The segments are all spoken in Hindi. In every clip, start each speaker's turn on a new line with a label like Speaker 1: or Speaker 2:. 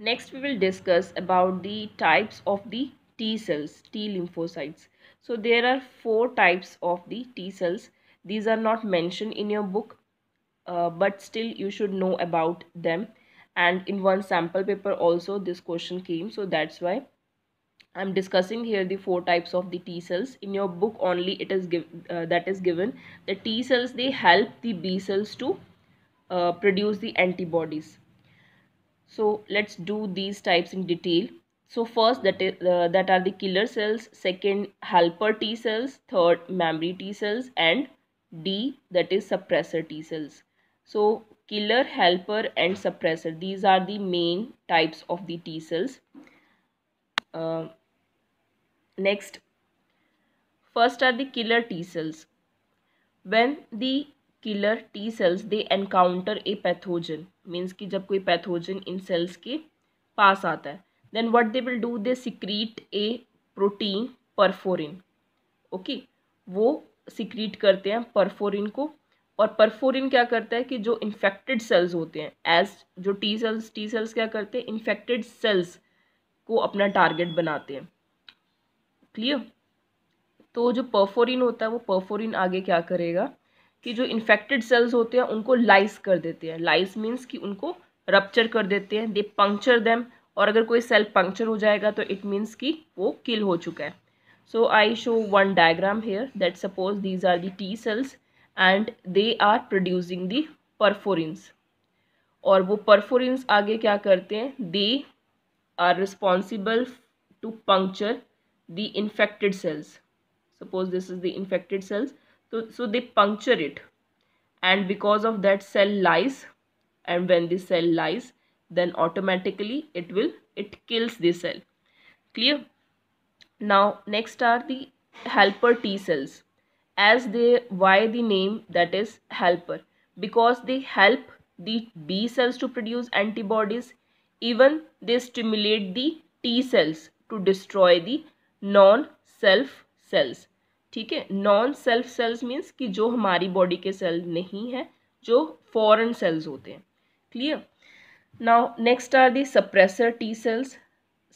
Speaker 1: Next we will discuss about the types of the T cells, T lymphocytes. So there are four types of the T cells. These are not mentioned in your book uh, but still you should know about them and in one sample paper also this question came so that's why I'm discussing here the four types of the T cells. In your book only it is give, uh, that is given. The T cells they help the B cells to uh, produce the antibodies so let's do these types in detail. So first that, is, uh, that are the killer cells, second helper T cells, third memory T cells and D that is suppressor T cells. So killer, helper and suppressor these are the main types of the T cells. Uh, next first are the killer T cells. When the killer T cells they encounter a pathogen means कि जब कोई पैथोजन इन सेल्स के पास आता है then what they will do they secrete a protein perforin okay वो सिक्रीट करते हैं परफोरिन को और परफोरिन क्या करता है कि जो इन्फेक्टेड सेल्स होते हैं एज जो टी सेल्स टी सेल्स क्या करते हैं इन्फेक्टेड सेल्स को अपना टारगेट बनाते हैं क्लियर तो जो परफोरिन होता है वो परफोरिन आगे क्या करेगा कि जो इन्फेक्टेड सेल्स होते हैं उनको लाइस कर देते हैं लाइस मीन्स कि उनको रप्चर कर देते हैं दे पंक्चर दैम और अगर कोई सेल पंक्चर हो जाएगा तो इट मीन्स कि वो किल हो चुका है so I show one diagram here that suppose these are the T cells and they are producing the perforins और वो परफोरेंस आगे क्या करते हैं they are responsible to puncture the infected cells suppose this is the infected cells so, so they puncture it and because of that cell lies and when the cell lies then automatically it will it kills the cell clear now next are the helper t cells as they why the name that is helper because they help the b cells to produce antibodies even they stimulate the t cells to destroy the non self cells ठीक है नॉन सेल्फ सेल्स मीन्स कि जो हमारी बॉडी के सेल नहीं है जो फॉरेन सेल्स होते हैं clear now next are the suppressor T cells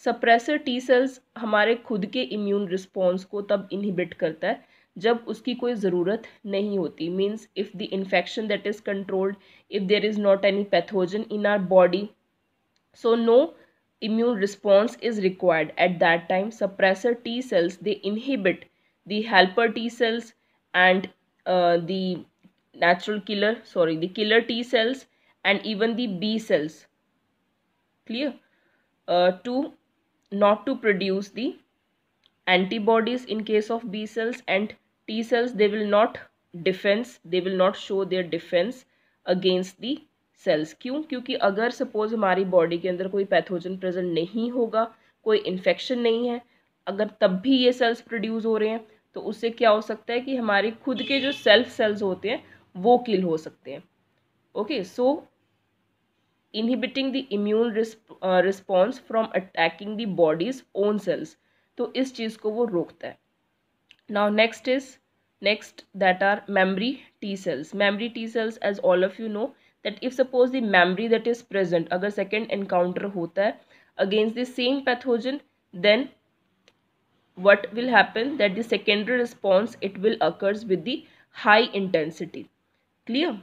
Speaker 1: suppressor T cells हमारे खुद के इम्यून रिस्पॉन्स को तब इनहिबिट करता है जब उसकी कोई ज़रूरत नहीं होती means if the infection that is controlled if there is not any pathogen in our body so no immune response is required at that time suppressor T cells they inhibit the helper T cells and uh, the natural killer, sorry, the killer T cells and even the B cells. Clear? Uh, to not to produce the antibodies in case of B cells and T cells, they will not defense, they will not show their defense against the cells क्यों क्योंकि अगर सपोज हमारी बॉडी के अंदर कोई पैथोजन प्रेजेंट नहीं होगा कोई इन्फेक्शन नहीं है अगर तब भी ये सेल्स प्रोड्यूस हो रहे हैं तो उससे क्या हो सकता है कि हमारे खुद के जो सेल्फ सेल्स होते हैं वो किल हो सकते हैं okay so inhibiting the immune response from attacking the body's own cells तो इस चीज़ को वो रोकता है now next is next that are memory T cells memory T cells as all of you know that if suppose the memory that is present अगर सेकेंड एनकाउंटर होता है against the same pathogen then what will happen that the secondary response it will occurs with the high intensity clear